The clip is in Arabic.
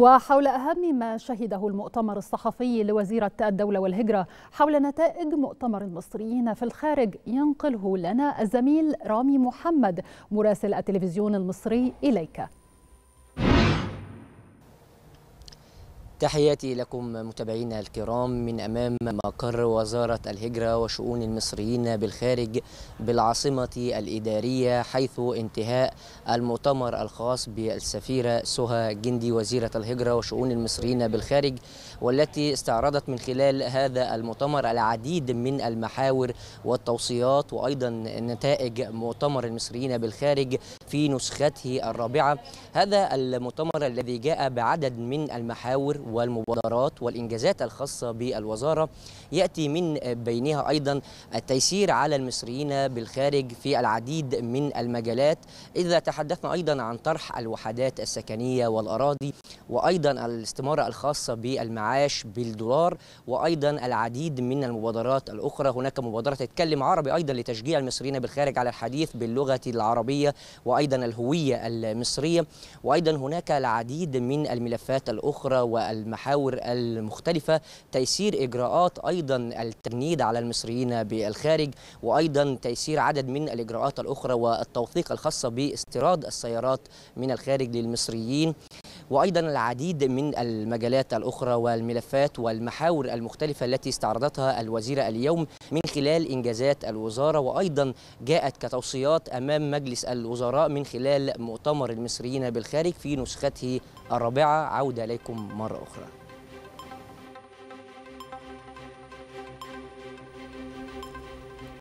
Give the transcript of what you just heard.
وحول أهم ما شهده المؤتمر الصحفي لوزيرة الدولة والهجرة حول نتائج مؤتمر المصريين في الخارج ينقله لنا الزميل رامي محمد مراسل التلفزيون المصري إليك تحياتي لكم متابعينا الكرام من أمام مقر وزارة الهجرة وشؤون المصريين بالخارج بالعاصمة الإدارية حيث انتهاء المؤتمر الخاص بالسفيرة سهى جندي وزيرة الهجرة وشؤون المصريين بالخارج والتي استعرضت من خلال هذا المؤتمر العديد من المحاور والتوصيات وأيضا نتائج مؤتمر المصريين بالخارج في نسخته الرابعة هذا المؤتمر الذي جاء بعدد من المحاور والمبادرات والإنجازات الخاصة بالوزارة يأتي من بينها أيضا التيسير على المصريين بالخارج في العديد من المجالات إذا تحدثنا أيضا عن طرح الوحدات السكنية والأراضي وأيضا الاستمارة الخاصة بالمعاش بالدولار وأيضا العديد من المبادرات الأخرى هناك مبادرة تتكلم عربي أيضا لتشجيع المصريين بالخارج على الحديث باللغة العربية وأيضا الهوية المصرية وأيضا هناك العديد من الملفات الأخرى وال المحاور المختلفة تيسير إجراءات أيضا التجنيد على المصريين بالخارج وأيضا تيسير عدد من الإجراءات الأخرى والتوثيق الخاصة باستيراد السيارات من الخارج للمصريين وأيضا العديد من المجالات الأخرى والملفات والمحاور المختلفة التي استعرضتها الوزيرة اليوم من خلال إنجازات الوزارة وأيضا جاءت كتوصيات أمام مجلس الوزراء من خلال مؤتمر المصريين بالخارج في نسخته الرابعة عودة إليكم مرة أخرى